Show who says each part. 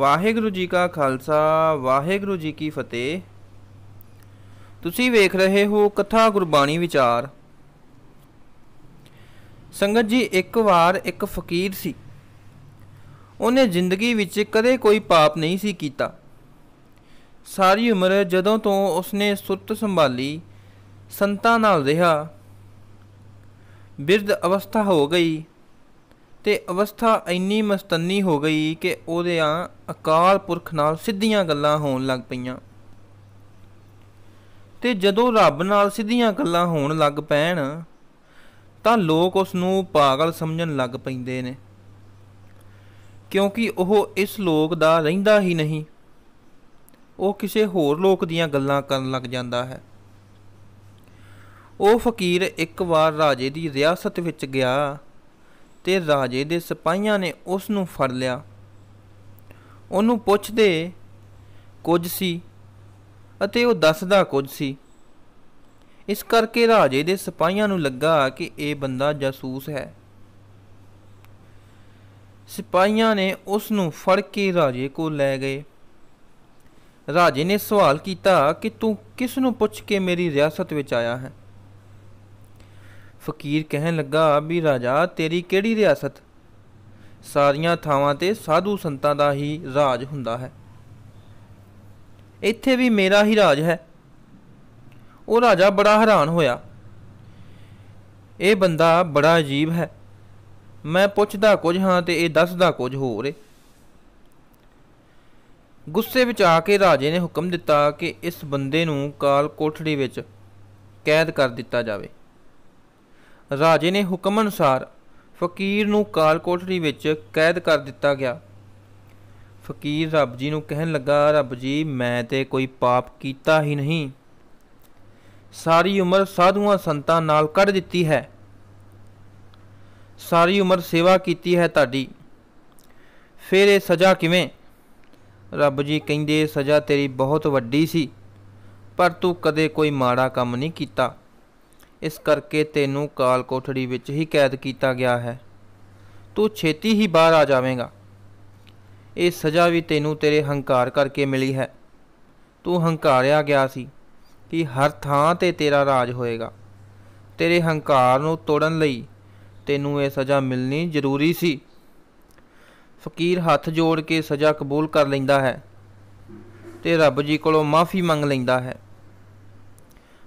Speaker 1: ਵਾਹਿਗੁਰੂ ਜੀ ਕਾ ਖਾਲਸਾ ਵਾਹਿਗੁਰੂ ਜੀ ਕੀ ਫਤਿਹ ਤੁਸੀਂ ਵੇਖ ਰਹੇ ਹੋ ਕਥਾ ਗੁਰਬਾਣੀ ਵਿਚਾਰ ਸੰਗਤ ਜੀ ਇੱਕ ਵਾਰ ਇੱਕ ਫਕੀਰ ਸੀ ਉਹਨੇ ਜ਼ਿੰਦਗੀ ਵਿੱਚ ਕਦੇ ਕੋਈ ਪਾਪ ਨਹੀਂ ਸੀ ਕੀਤਾ ਸਾਰੀ ਉਮਰ ਜਦੋਂ ਤੋਂ ਉਸਨੇ ਸੁਰਤ ਸੰਭਾਲੀ ਸੰਤਾਂ ਨਾਲ ਰਿਹਾ ਬਿਰਧ ਅਵਸਥਾ ਹੋ ਗਈ ਤੇ ਅਵਸਥਾ ਇੰਨੀ ਮਸਤੰਨੀ ਹੋ ਗਈ ਕਿ ਉਹਦੇ ਆ ਅਕਾਲ ਪੁਰਖ ਨਾਲ ਸਿੱਧੀਆਂ ਗੱਲਾਂ ਹੋਣ ਲੱਗ ਪਈਆਂ ਤੇ ਜਦੋਂ ਰੱਬ ਨਾਲ ਸਿੱਧੀਆਂ ਗੱਲਾਂ ਹੋਣ ਲੱਗ ਪੈਣ ਤਾਂ ਲੋਕ ਉਸ ਨੂੰ ਪਾਗਲ ਸਮਝਣ ਲੱਗ ਪੈਂਦੇ ਨੇ ਕਿਉਂਕਿ ਉਹ ਇਸ ਲੋਕ ਦਾ ਰਹਿੰਦਾ ਹੀ ਨਹੀਂ ਉਹ ਕਿਸੇ ਹੋਰ ਲੋਕ ਦੀਆਂ ਗੱਲਾਂ ਕਰਨ ਲੱਗ ਜਾਂਦਾ ਹੈ ਉਹ ਫਕੀਰ ਇੱਕ ਵਾਰ ਰਾਜੇ ਦੀ ਰਿਆਸਤ ਵਿੱਚ ਗਿਆ ਤੇ ਰਾਜੇ ਦੇ ਸਿਪਾਹੀਆਂ ਨੇ ਉਸ ਨੂੰ ਫੜ ਲਿਆ ਉਹਨੂੰ ਪੁੱਛਦੇ ਕੁਝ ਸੀ ਅਤੇ ਉਹ ਦੱਸਦਾ ਕੁਝ ਸੀ ਇਸ ਕਰਕੇ ਰਾਜੇ ਦੇ ਸਿਪਾਹੀਆਂ ਨੂੰ ਲੱਗਾ ਕਿ ਇਹ ਬੰਦਾ ਜਾਸੂਸ ਹੈ ਸਿਪਾਹੀਆਂ ਨੇ ਉਸ ਨੂੰ ਫੜ ਕੇ ਰਾਜੇ ਕੋਲ ਲੈ ਗਏ ਰਾਜੇ ਨੇ ਸਵਾਲ ਕੀਤਾ ਕਿ ਤੂੰ ਕਿਸ ਨੂੰ ਪੁੱਛ ਕੇ ਮੇਰੀ ਰਿਆਸਤ ਵਿੱਚ ਆਇਆ ਹੈ ਫਕੀਰ ਕਹਿਣ ਲੱਗਾ ਵੀ ਰਾਜਾ ਤੇਰੀ ਕਿਹੜੀ ਰਿਆਸਤ ਸਾਰੀਆਂ ਥਾਵਾਂ ਤੇ ਸਾਧੂ ਸੰਤਾਂ ਦਾ ਹੀ ਰਾਜ ਹੁੰਦਾ ਹੈ ਇੱਥੇ ਵੀ ਮੇਰਾ ਹੀ ਰਾਜ ਹੈ ਉਹ ਰਾਜਾ ਬੜਾ ਹੈਰਾਨ ਹੋਇਆ ਇਹ ਬੰਦਾ ਬੜਾ ਅਜੀਬ ਹੈ ਮੈਂ ਪੁੱਛਦਾ ਕੁਝ ਹਾਂ ਤੇ ਇਹ ਦੱਸਦਾ ਕੁਝ ਹੋਰ ਏ ਗੁੱਸੇ ਵਿੱਚ ਆ ਕੇ ਰਾਜੇ ਨੇ ਹੁਕਮ ਦਿੱਤਾ ਕਿ ਇਸ ਬੰਦੇ ਨੂੰ ਕਾਲ ਕੋਠੜੀ ਵਿੱਚ ਕੈਦ ਕਰ ਦਿੱਤਾ ਜਾਵੇ ਰਾਜੇ ਨੇ ਹੁਕਮ ਅਨੁਸਾਰ ਫਕੀਰ ਨੂੰ ਕਾਲ ਕੋਠਰੀ ਵਿੱਚ ਕੈਦ ਕਰ ਦਿੱਤਾ ਗਿਆ ਫਕੀਰ ਰੱਬ ਜੀ ਨੂੰ ਕਹਿਣ ਲੱਗਾ ਰੱਬ ਜੀ ਮੈਂ ਤੇ ਕੋਈ ਪਾਪ ਕੀਤਾ ਹੀ ਨਹੀਂ ਸਾਰੀ ਉਮਰ ਸਾਧੂਆਂ ਸੰਤਾਂ ਨਾਲ ਕੱਢ ਦਿੱਤੀ ਹੈ ਸਾਰੀ ਉਮਰ ਸੇਵਾ ਕੀਤੀ ਹੈ ਤੁਹਾਡੀ ਫਿਰ ਇਹ ਸਜ਼ਾ ਕਿਵੇਂ ਰੱਬ ਜੀ ਕਹਿੰਦੇ ਸਜ਼ਾ ਤੇਰੀ ਬਹੁਤ ਵੱਡੀ ਸੀ ਪਰ ਤੂੰ ਕਦੇ ਕੋਈ ਮਾੜਾ ਕੰਮ ਨਹੀਂ ਕੀਤਾ ਇਸ ਕਰਕੇ ਤੈਨੂੰ ਕਾਲ ਕੋਠੜੀ ਵਿੱਚ ਹੀ ਕੈਦ ਕੀਤਾ ਗਿਆ ਹੈ ਤੂੰ ਛੇਤੀ ਹੀ ਬਾਹਰ ਆ ਜਾਵੇਂਗਾ ਇਹ ਸਜ਼ਾ ਵੀ ਤੈਨੂੰ ਤੇਰੇ ਹੰਕਾਰ ਕਰਕੇ ਮਿਲੀ ਹੈ ਤੂੰ ਹੰਕਾਰਿਆ ਗਿਆ ਸੀ ਕਿ ਹਰ ਥਾਂ ਤੇ ਤੇਰਾ ਰਾਜ ਹੋਏਗਾ ਤੇਰੇ ਹੰਕਾਰ ਨੂੰ ਤੋੜਨ ਲਈ ਤੈਨੂੰ ਇਹ ਸਜ਼ਾ ਮਿਲਣੀ ਜ਼ਰੂਰੀ ਸੀ ਫਕੀਰ ਹੱਥ ਜੋੜ ਕੇ ਸਜ਼ਾ ਕਬੂਲ ਕਰ ਲੈਂਦਾ ਹੈ ਤੇ ਰੱਬ ਜੀ ਕੋਲੋਂ ਮਾਫੀ ਮੰਗ ਲੈਂਦਾ ਹੈ